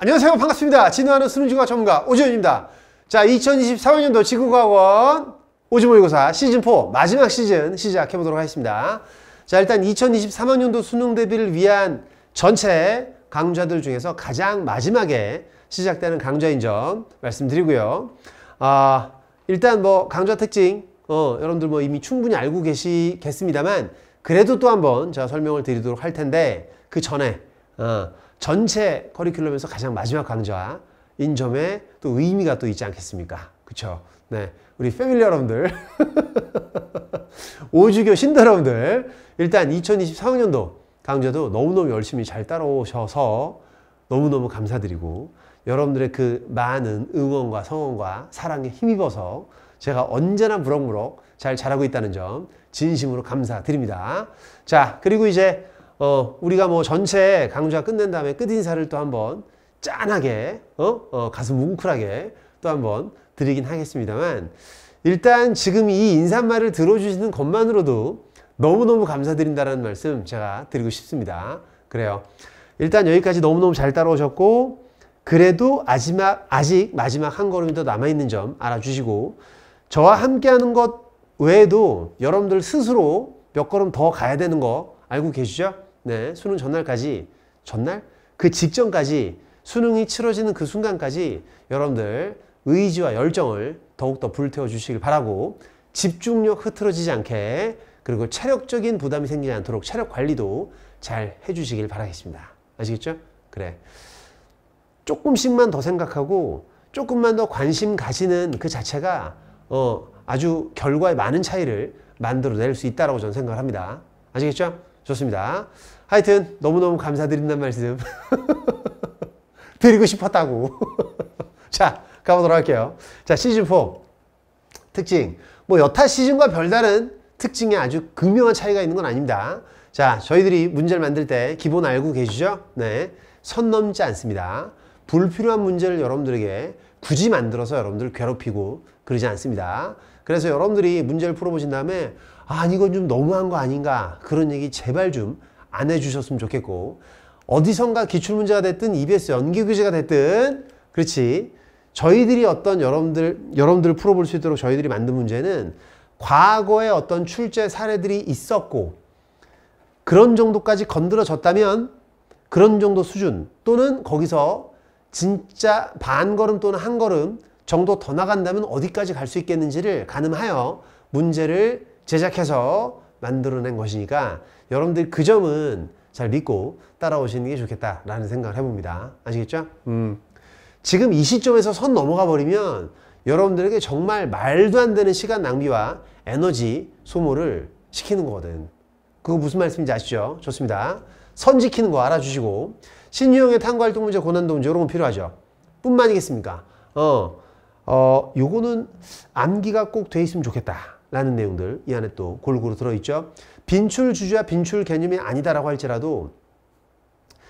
안녕하세요 반갑습니다 진화하는 수능중과 전문가 오지훈입니다 자 2023학년도 지구과학원 오지모의고사 시즌4 마지막 시즌 시작해 보도록 하겠습니다 자 일단 2023학년도 수능 대비를 위한 전체 강좌들 중에서 가장 마지막에 시작되는 강좌인 점 말씀드리고요 아 일단 뭐 강좌 특징 어, 여러분들 뭐 이미 충분히 알고 계시겠습니다만 그래도 또 한번 제가 설명을 드리도록 할 텐데 그 전에 어, 전체 커리큘럼에서 가장 마지막 강좌인 점에 또 의미가 또 있지 않겠습니까? 그렇죠? 네, 우리 패밀리 여러분들, 오주교 신도 여러분들 일단 2023학년도 강좌도 너무너무 열심히 잘 따라오셔서 너무너무 감사드리고 여러분들의 그 많은 응원과 성원과 사랑에 힘입어서 제가 언제나 무럭무럭 잘 자라고 있다는 점 진심으로 감사드립니다. 자, 그리고 이제 어, 우리가 뭐 전체 강좌 끝낸 다음에 끝인사를 또 한 번 짠하게, 어? 어, 가슴 뭉클하게 또 한 번 드리긴 하겠습니다만, 일단 지금 이 인사말을 들어주시는 것만으로도 너무너무 감사드린다는 말씀 제가 드리고 싶습니다. 그래요. 일단 여기까지 너무너무 잘 따라오셨고, 그래도 마지막 아직 마지막 한 걸음이 더 남아있는 점 알아주시고, 저와 함께 하는 것 외에도 여러분들 스스로 몇 걸음 더 가야 되는 거 알고 계시죠? 네, 수능 전날까지 전날 그 직전까지 수능이 치러지는 그 순간까지 여러분들 의지와 열정을 더욱더 불태워 주시길 바라고 집중력 흐트러지지 않게 그리고 체력적인 부담이 생기지 않도록 체력 관리도 잘 해주시길 바라겠습니다. 아시겠죠? 그래. 조금씩만 더 생각하고 조금만 더 관심 가지는 그 자체가 어, 아주 결과에 많은 차이를 만들어낼 수 있다고 저는 생각을 합니다. 아시겠죠? 좋습니다. 하여튼 너무너무 감사드린다는 말씀 드리고 싶었다고. 자, 가보도록 할게요. 자, 시즌4 특징. 뭐 여타 시즌과 별다른 특징이 아주 극명한 차이가 있는 건 아닙니다. 자, 저희들이 문제를 만들 때 기본 알고 계시죠? 네. 선 넘지 않습니다. 불필요한 문제를 여러분들에게 굳이 만들어서 여러분들을 괴롭히고 그러지 않습니다. 그래서 여러분들이 문제를 풀어보신 다음에 아 이건 좀 너무한 거 아닌가 그런 얘기 제발 좀안 해주셨으면 좋겠고 어디선가 기출문제가 됐든 EBS 연기 교재가 됐든 그렇지 저희들이 어떤 여러분들 여러분들을 풀어볼 수 있도록 저희들이 만든 문제는 과거에 어떤 출제 사례들이 있었고 그런 정도까지 건드려졌다면 그런 정도 수준 또는 거기서 진짜 반 걸음 또는 한 걸음 정도 더 나간다면 어디까지 갈 수 있겠는지를 가늠하여 문제를 제작해서 만들어낸 것이니까 여러분들그 점은 잘 믿고 따라오시는 게 좋겠다라는 생각을 해봅니다. 아시겠죠? 음. 지금 이 시점에서 선 넘어가 버리면 여러분들에게 정말 말도 안 되는 시간 낭비와 에너지 소모를 시키는 거거든. 그거 무슨 말씀인지 아시죠? 좋습니다. 선 지키는 거 알아주시고 신유형의 탐구 활동 문제, 고난도 문제 이런 건 필요하죠. 뿐만이겠습니까? 어, 어, 요거는 암기가 꼭 돼 있으면 좋겠다. 라는 내용들 이 안에 또 골고루 들어있죠. 빈출 주주와 빈출 개념이 아니다라고 할지라도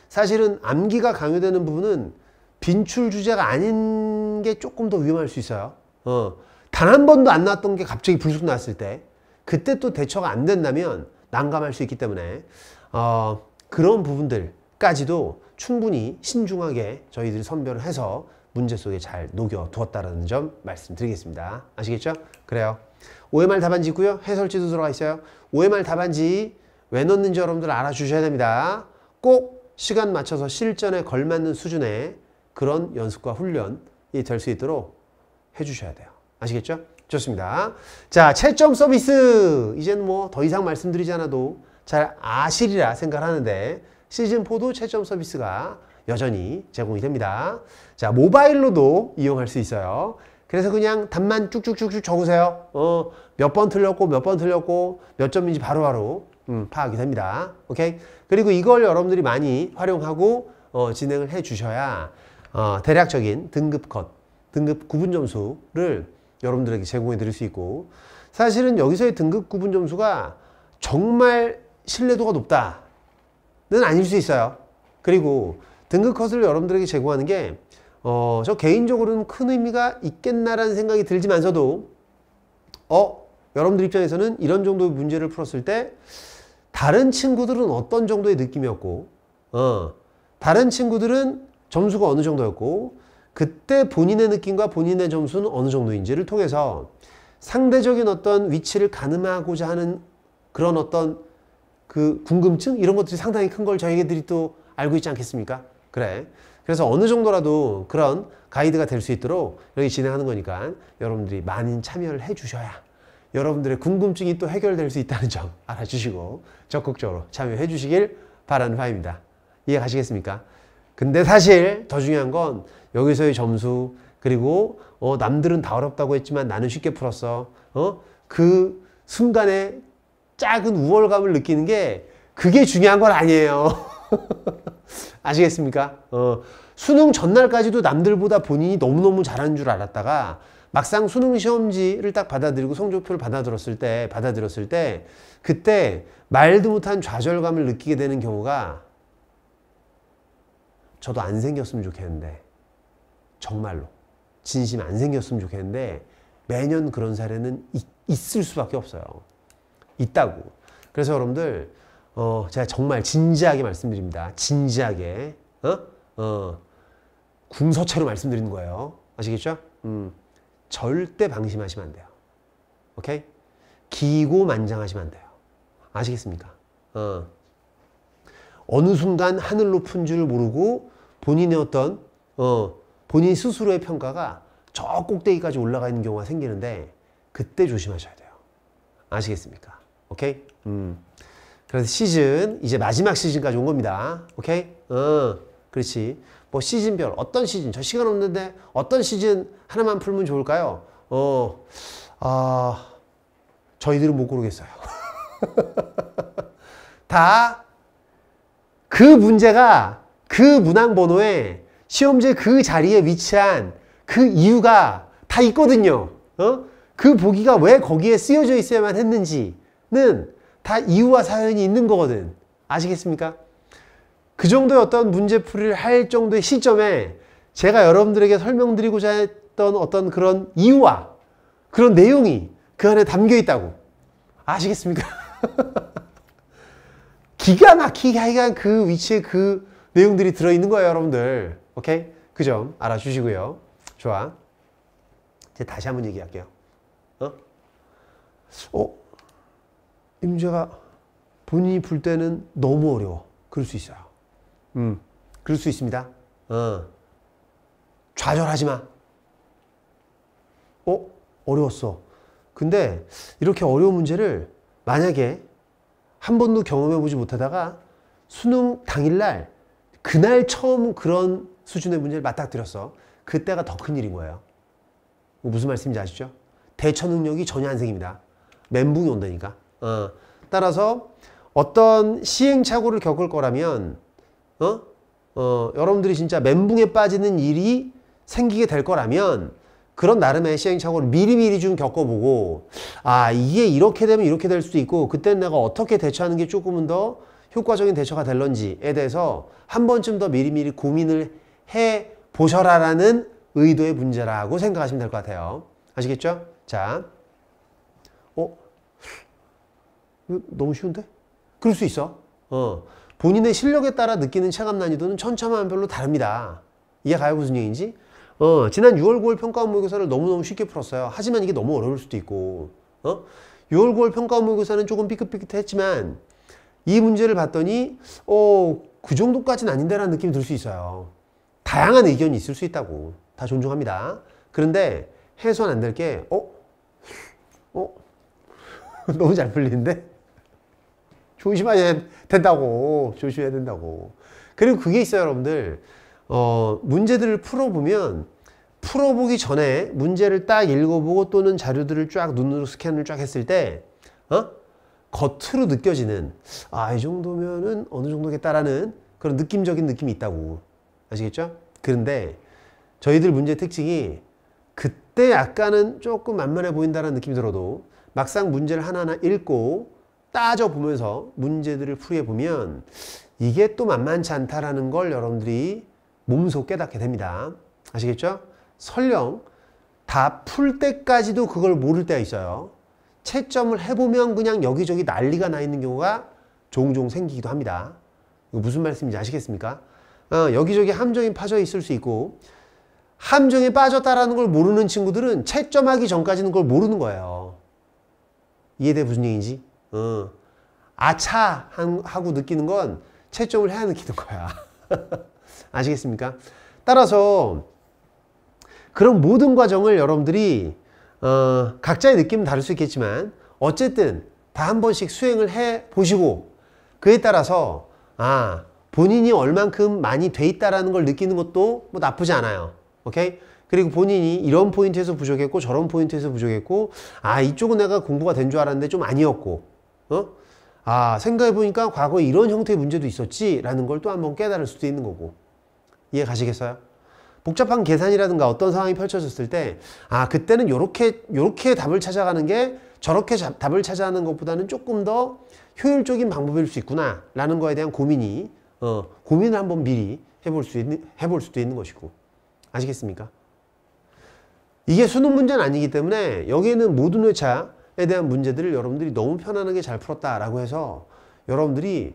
사실은 암기가 강요되는 부분은 빈출 주제가 아닌 게 조금 더 위험할 수 있어요. 어. 단 한 번도 안 나왔던 게 갑자기 불쑥 나왔을때 그때 또 대처가 안 된다면 난감할 수 있기 때문에 어, 그런 부분들까지도 충분히 신중하게 저희들이 선별을 해서 문제 속에 잘 녹여두었다는 점 말씀드리겠습니다. 아시겠죠? 그래요. OMR 답안지고요. 해설지도 들어가 있어요. OMR 답안지 왜 넣는지 여러분들 알아주셔야 됩니다. 꼭 시간 맞춰서 실전에 걸맞는 수준의 그런 연습과 훈련이 될 수 있도록 해주셔야 돼요. 아시겠죠? 좋습니다. 자, 채점 서비스. 이제는뭐 더 이상 말씀드리지 않아도 잘 아시리라 생각하는데 시즌4도 채점 서비스가 여전히 제공이 됩니다. 자, 모바일로도 이용할 수 있어요. 그래서 그냥 답만 쭉쭉쭉쭉 적으세요. 어, 몇 번 틀렸고, 몇 번 틀렸고, 몇 점인지 바로바로 바로, 음, 파악이 됩니다. 오케이? 그리고 이걸 여러분들이 많이 활용하고 어, 진행을 해 주셔야 어, 대략적인 등급 컷, 등급 구분 점수를 여러분들에게 제공해 드릴 수 있고 사실은 여기서의 등급 구분 점수가 정말 신뢰도가 높다는 아닐 수 있어요. 그리고 등급 컷을 여러분들에게 제공하는 게 어, 저 개인적으로는 큰 의미가 있겠나라는 생각이 들지만서도 어? 여러분들 입장에서는 이런 정도의 문제를 풀었을 때 다른 친구들은 어떤 정도의 느낌이었고 어, 다른 친구들은 점수가 어느 정도였고 그때 본인의 느낌과 본인의 점수는 어느 정도인지를 통해서 상대적인 어떤 위치를 가늠하고자 하는 그런 어떤 그 궁금증 이런 것들이 상당히 큰 걸 저희들이 또 알고 있지 않겠습니까? 그래. 그래서 어느 정도라도 그런 가이드가 될 수 있도록 여기 진행하는 거니까 여러분들이 많이 참여를 해 주셔야 여러분들의 궁금증이 또 해결될 수 있다는 점 알아주시고 적극적으로 참여해 주시길 바라는 바입니다. 이해 가시겠습니까? 근데 사실 더 중요한 건 여기서의 점수 그리고 어, 남들은 다 어렵다고 했지만 나는 쉽게 풀었어. 어? 그 순간에 작은 우월감을 느끼는 게 그게 중요한 건 아니에요. 아시겠습니까? 어, 수능 전날까지도 남들보다 본인이 너무너무 잘하는 줄 알았다가 막상 수능 시험지를 딱 받아들이고 성적표를 받아들었을 때 받아들였을 때 그때 말도 못한 좌절감을 느끼게 되는 경우가 저도 안 생겼으면 좋겠는데 정말로 진심 안 생겼으면 좋겠는데 매년 그런 사례는 있, 있을 수밖에 없어요. 있다고. 그래서 여러분들 어, 제가 정말 진지하게 말씀드립니다. 진지하게. 어? 어. 궁서체로 말씀드리는 거예요. 아시겠죠? 음. 절대 방심하시면 안 돼요. 오케이? 기고만장하시면 안 돼요. 아시겠습니까? 어. 어느 순간 하늘 높은 줄 모르고 본인의 어떤 어, 본인 스스로의 평가가 저 꼭대기까지 올라가 있는 경우가 생기는데 그때 조심하셔야 돼요. 아시겠습니까? 오케이? 음. 그래서 시즌 이제 마지막 시즌까지 온 겁니다. 오케이? 어, 그렇지. 뭐 시즌별 어떤 시즌 저 시간 없는데 어떤 시즌 하나만 풀면 좋을까요? 어, 아 저희들은 못 고르겠어요. 다 그 문제가 그 문항 번호에 시험제 그 자리에 위치한 그 이유가 다 있거든요. 어? 그 보기가 왜 거기에 쓰여져 있어야만 했는지는 다 이유와 사연이 있는 거거든. 아시겠습니까? 그 정도의 어떤 문제풀이를 할 정도의 시점에 제가 여러분들에게 설명드리고자 했던 어떤 그런 이유와 그런 내용이 그 안에 담겨 있다고. 아시겠습니까? 기가 막히게 하여간 그 위치에 그 내용들이 들어있는 거예요, 여러분들. 오케이? 그 점 알아주시고요. 좋아. 이제 다시 한번 얘기할게요. 어? 어? 이 문제가 본인이 풀 때는 너무 어려워. 그럴 수 있어요. 음, 그럴 수 있습니다. 어. 좌절하지 마. 어? 어려웠어. 근데 이렇게 어려운 문제를 만약에 한 번도 경험해보지 못하다가 수능 당일날 그날 처음 그런 수준의 문제를 맞닥뜨렸어. 그때가 더 큰 일인 거예요. 뭐 무슨 말씀인지 아시죠? 대처 능력이 전혀 안 생깁니다. 멘붕이 온다니까. 어, 따라서 어떤 시행착오를 겪을 거라면 어? 어, 여러분들이 진짜 멘붕에 빠지는 일이 생기게 될 거라면 그런 나름의 시행착오를 미리미리 좀 겪어보고 아 이게 이렇게 되면 이렇게 될 수도 있고 그때 내가 어떻게 대처하는 게 조금은 더 효과적인 대처가 될런지에 대해서 한 번쯤 더 미리미리 고민을 해 보셔라라는 의도의 문제라고 생각하시면 될 것 같아요. 아시겠죠? 자, 어? 어, 너무 쉬운데? 그럴 수 있어. 어. 본인의 실력에 따라 느끼는 체감 난이도는 천차만별로 다릅니다. 이해가요? 무슨 얘기인지? 어, 지난 6월 9월 평가원 모의고사를 너무너무 쉽게 풀었어요. 하지만 이게 너무 어려울 수도 있고 어? 6월 9월 평가원 모의고사는 조금 삐끗삐끗했지만 이 문제를 봤더니 어, 그 정도까지는 아닌데라는 느낌이 들 수 있어요. 다양한 의견이 있을 수 있다고 다 존중합니다. 그런데 해소는 안될게 어? 어? 너무 잘 풀리는데? 조심해야 된다고. 조심해야 된다고. 그리고 그게 있어요, 여러분들. 어, 문제들을 풀어보면 풀어보기 전에 문제를 딱 읽어보고 또는 자료들을 쫙 눈으로 스캔을 쫙 했을 때 어? 겉으로 느껴지는 아 이 정도면은 어느 정도겠다라는 그런 느낌적인 느낌이 있다고 아시겠죠? 그런데 저희들 문제 특징이 그때 약간은 조금 만만해 보인다는 느낌이 들어도 막상 문제를 하나하나 읽고 따져보면서 문제들을 풀이해보면 이게 또 만만치 않다라는 걸 여러분들이 몸소 깨닫게 됩니다. 아시겠죠? 설령 다 풀 때까지도 그걸 모를 때가 있어요. 채점을 해보면 그냥 여기저기 난리가 나 있는 경우가 종종 생기기도 합니다. 무슨 말씀인지 아시겠습니까? 어, 여기저기 함정이 파져 있을 수 있고 함정에 빠졌다라는 걸 모르는 친구들은 채점하기 전까지는 그걸 모르는 거예요. 이해돼 무슨 얘기인지? 어, 아차 하고 느끼는 건 채점을 해야 느끼는 거야. 아시겠습니까? 따라서 그런 모든 과정을 여러분들이 어, 각자의 느낌은 다를 수 있겠지만 어쨌든 다 한 번씩 수행을 해 보시고 그에 따라서 아 본인이 얼만큼 많이 돼 있다라는 걸 느끼는 것도 뭐 나쁘지 않아요. 오케이? 그리고 본인이 이런 포인트에서 부족했고 저런 포인트에서 부족했고 아 이쪽은 내가 공부가 된 줄 알았는데 좀 아니었고 어? 아 생각해보니까 과거에 이런 형태의 문제도 있었지 라는 걸 또 한 번 깨달을 수도 있는 거고 이해 가시겠어요? 복잡한 계산이라든가 어떤 상황이 펼쳐졌을 때 아 그때는 요렇게 요렇게 답을 찾아가는 게 저렇게 잡, 답을 찾아가는 것보다는 조금 더 효율적인 방법일 수 있구나 라는 거에 대한 고민이 어, 고민을 한 번 미리 해볼, 수있 해볼 수도 있는 것이고 아시겠습니까? 이게 수능 문제는 아니기 때문에 여기에는 모든 회차 수학에 대한 문제들을 여러분들이 너무 편안하게 잘 풀었다라고 해서 여러분들이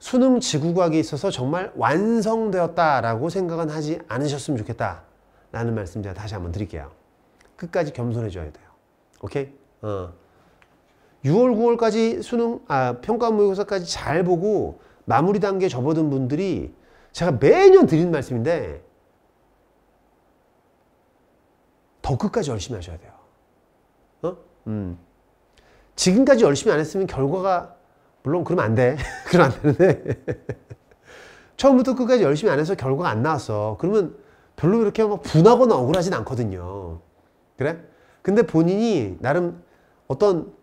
수능 지구과학에 있어서 정말 완성되었다라고 생각은 하지 않으셨으면 좋겠다. 라는 말씀 제가 다시 한번 드릴게요. 끝까지 겸손해줘야 돼요. 오케이? 어. 6월, 9월까지 수능, 아, 평가 모의고사까지 잘 보고 마무리 단계 접어든 분들이 제가 매년 드리는 말씀인데 더 끝까지 열심히 하셔야 돼요. 어? 음. 지금까지 열심히 안 했으면 결과가 물론 그러면 안 돼. 그러면 안 되는데 처음부터 끝까지 열심히 안 해서 결과가 안 나왔어. 그러면 별로 이렇게 막 분하거나 억울하진 않거든요. 그래? 근데 본인이 나름 어떤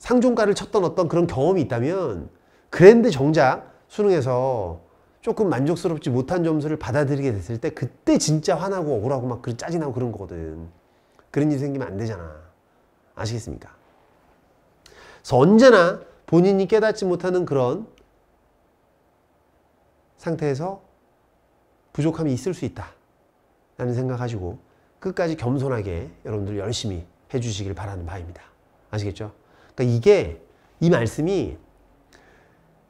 상종가를 쳤던 어떤 그런 경험이 있다면 그랜드 정작 수능에서 조금 만족스럽지 못한 점수를 받아들이게 됐을 때 그때 진짜 화나고 억울하고 막 짜증나고 그런 거거든. 그런 일이 생기면 안 되잖아. 아시겠습니까? 그래서 언제나 본인이 깨닫지 못하는 그런 상태에서 부족함이 있을 수 있다. 라는 생각하시고 끝까지 겸손하게 여러분들 열심히 해주시길 바라는 바입니다. 아시겠죠? 그러니까 이게 이 말씀이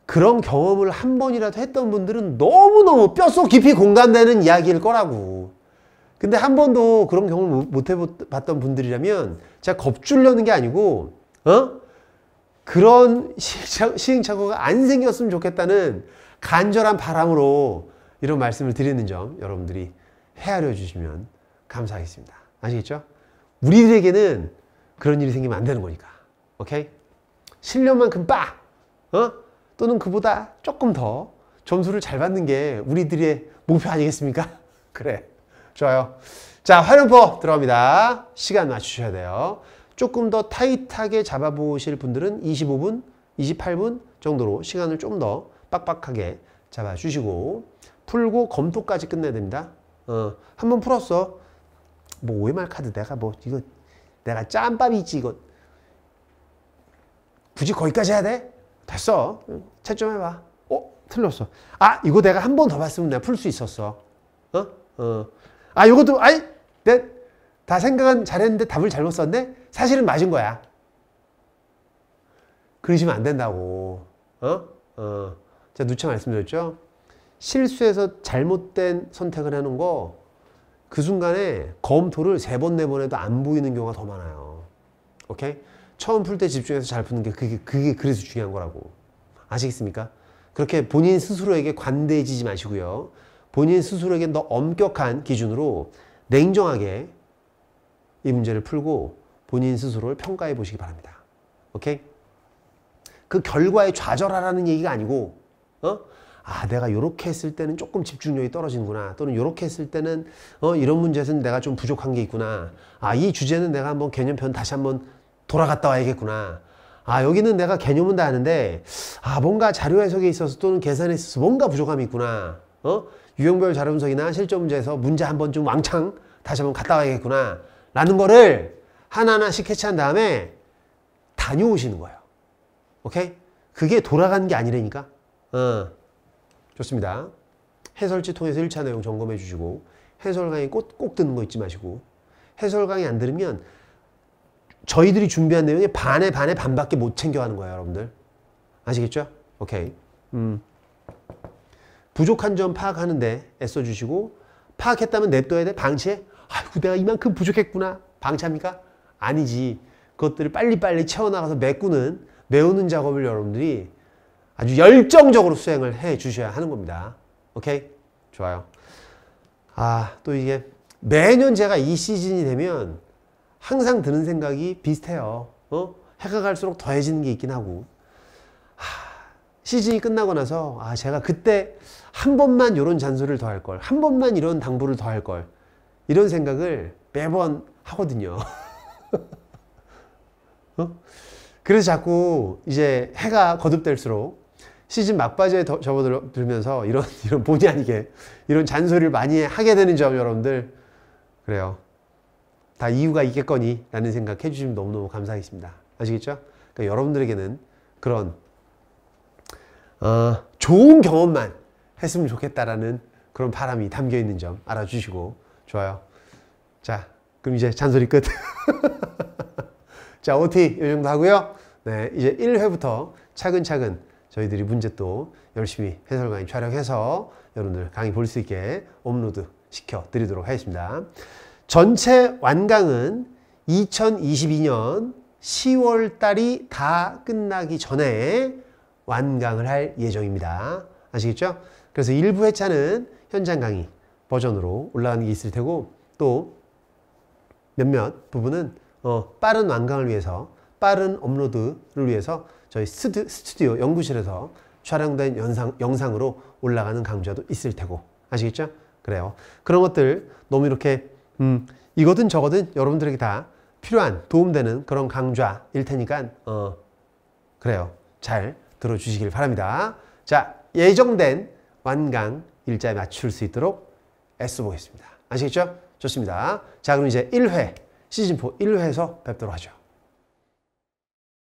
그런 경험을 한 번이라도 했던 분들은 너무너무 뼛속 깊이 공감되는 이야기일 거라고. 근데 한 번도 그런 경험을 못 해봤던 분들이라면 제가 겁주려는 게 아니고, 어? 그런 시행착오가 안 생겼으면 좋겠다는 간절한 바람으로 이런 말씀을 드리는 점 여러분들이 헤아려 주시면 감사하겠습니다. 아시겠죠? 우리들에게는 그런 일이 생기면 안 되는 거니까. 오케이? 실력만큼 빠! 어? 또는 그보다 조금 더 점수를 잘 받는 게 우리들의 목표 아니겠습니까? 그래. 좋아요. 자, 활용법 들어갑니다. 시간 맞추셔야 돼요. 조금 더 타이트하게 잡아보실 분들은 25분, 28분 정도로 시간을 좀 더 빡빡하게 잡아주시고 풀고 검토까지 끝내야 됩니다. 어, 한번 풀었어. 뭐 OMR 카드 내가 뭐 이거 내가 짬밥이 지 이거 굳이 거기까지 해야 돼? 됐어. 채점 해봐. 어? 틀렸어. 아 이거 내가 한 번 더 봤으면 내가 풀 수 있었어. 어? 어. 아 이것도 아이 내다 생각은 잘했는데 답을 잘못 썼네? 사실은 맞은 거야. 그러시면 안 된다고. 어? 어. 제가 누차 말씀드렸죠? 실수해서 잘못된 선택을 하는 거, 그 순간에 검토를 세 번, 네 번 해도 안 보이는 경우가 더 많아요. 오케이? 처음 풀 때 집중해서 잘 푸는 게 그게, 그게 그래서 중요한 거라고. 아시겠습니까? 그렇게 본인 스스로에게 관대해지지 마시고요. 본인 스스로에게 더 엄격한 기준으로 냉정하게 이 문제를 풀고 본인 스스로를 평가해 보시기 바랍니다. 오케이? 그 결과에 좌절하라는 얘기가 아니고 어? 아 내가 이렇게 했을 때는 조금 집중력이 떨어지는구나 또는 이렇게 했을 때는 어 이런 문제에서는 내가 좀 부족한 게 있구나 아이 주제는 내가 한번 개념편 다시 한번 돌아갔다 와야겠구나 아 여기는 내가 개념은 다 아는데 아 뭔가 자료 해석에 있어서 또는 계산에 있어서 뭔가 부족함이 있구나 어 유형별 자료 분석이나 실전 문제에서 문제 한번 좀 왕창 다시 한번 갔다 와야겠구나 라는 거를 하나하나씩 캐치한 다음에 다녀오시는 거예요. 오케이? 그게 돌아가는 게 아니라니까. 어, 좋습니다. 해설지 통해서 1차 내용 점검해 주시고 해설 강의 꼭, 꼭 듣는 거 잊지 마시고 해설 강의 안 들으면 저희들이 준비한 내용의 반에 반에 반밖에 못 챙겨가는 거예요, 여러분들. 아시겠죠? 오케이. 음. 부족한 점 파악하는데 애써주시고 파악했다면 냅둬야 돼? 방치해? 아이고 내가 이만큼 부족했구나. 방치합니까? 아니지. 그것들을 빨리빨리 채워나가서 메꾸는, 메우는 작업을 여러분들이 아주 열정적으로 수행을 해 주셔야 하는 겁니다. 오케이? 좋아요. 아, 또 이게 매년 제가 이 시즌이 되면 항상 드는 생각이 비슷해요. 어? 해가 갈수록 더해지는 게 있긴 하고. 하, 시즌이 끝나고 나서, 아, 제가 그때 한 번만 이런 잔소리를 더할 걸. 한 번만 이런 당부를 더할 걸. 이런 생각을 매번 하거든요. 어? 그래서 자꾸 이제 해가 거듭될수록 시즌 막바지에 접어들면서 이런 이런 본의 아니게 이런 잔소리를 많이 하게 되는 점 여러분들 그래요. 다 이유가 있겠거니 라는 생각 해주시면 너무너무 감사하겠습니다. 아시겠죠? 그러니까 여러분들에게는 그런 어, 좋은 경험만 했으면 좋겠다라는 그런 바람이 담겨 있는 점 알아주시고 좋아요. 자 그럼 이제 잔소리 끝. 자, OT 이 정도 하고요. 네, 이제 1회부터 차근차근 저희들이 문제 또 열심히 해설 강의 촬영해서 여러분들 강의 볼 수 있게 업로드 시켜 드리도록 하겠습니다. 전체 완강은 2022년 10월 달이 다 끝나기 전에 완강을 할 예정입니다. 아시겠죠? 그래서 일부 회차는 현장 강의 버전으로 올라가는 게 있을 테고 또 몇몇 부분은 어, 빠른 완강을 위해서 빠른 업로드를 위해서 저희 스튜, 스튜디오 연구실에서 촬영된 영상, 영상으로 올라가는 강좌도 있을 테고 아시겠죠? 그래요. 그런 것들 너무 이렇게 음, 이거든 저거든 여러분들에게 다 필요한 도움되는 그런 강좌일 테니까 어, 그래요. 잘 들어주시길 바랍니다. 자 예정된 완강 일자에 맞출 수 있도록 애써보겠습니다. 아시겠죠? 좋습니다. 자 그럼 이제 1회 시즌4 1회에서 뵙도록 하죠.